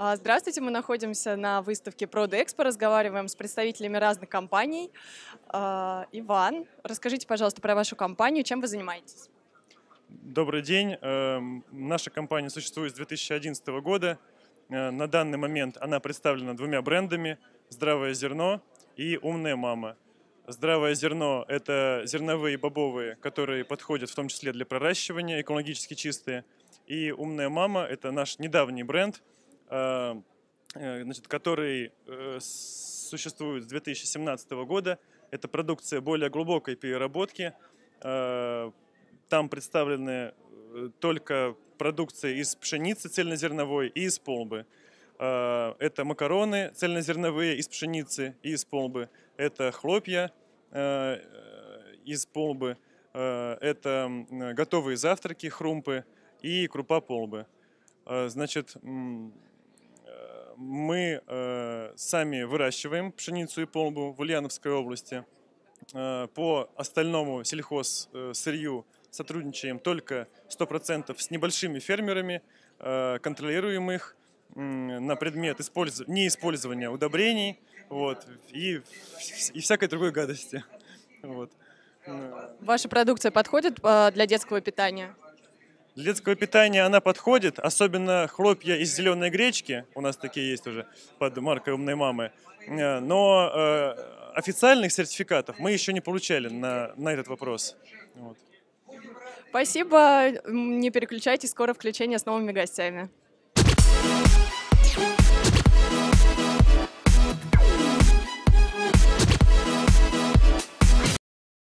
А, здравствуйте, мы находимся на выставке Prodexpo, разговариваем с представителями разных компаний. А, Иван, расскажите, пожалуйста, про вашу компанию, чем вы занимаетесь? Добрый день. Эм, наша компания существует с 2011 года. Э, на данный момент она представлена двумя брендами «Здравое зерно» и «Умная мама». Здравое зерно – это зерновые и бобовые, которые подходят в том числе для проращивания, экологически чистые. И «Умная мама» – это наш недавний бренд – Эм, э, значит, который э, существует с 2017 года. Это продукция более глубокой переработки. Э, там представлены только продукция из пшеницы цельнозерновой и из полбы. Это макароны цельнозерновые из пшеницы и из полбы. Это хлопья из полбы. Это готовые завтраки, хрумпы и крупа полбы. Значит, мы э, сами выращиваем пшеницу и полбу в Ульяновской области. Э, по остальному сельхоз э, сырью сотрудничаем только 100% с небольшими фермерами, контролируем их на предмет использ... неиспользования удобрений вот, и, и всякой другой гадости. Вот. Ваша продукция подходит для детского питания? Для детского питания она подходит, особенно хлопья из зеленой гречки, у нас такие есть уже под маркой «Умной мамы», э, но э, официальных сертификатов мы еще не получали на, на этот вопрос. Вот. Спасибо, не переключайте, скоро включение с новыми гостями.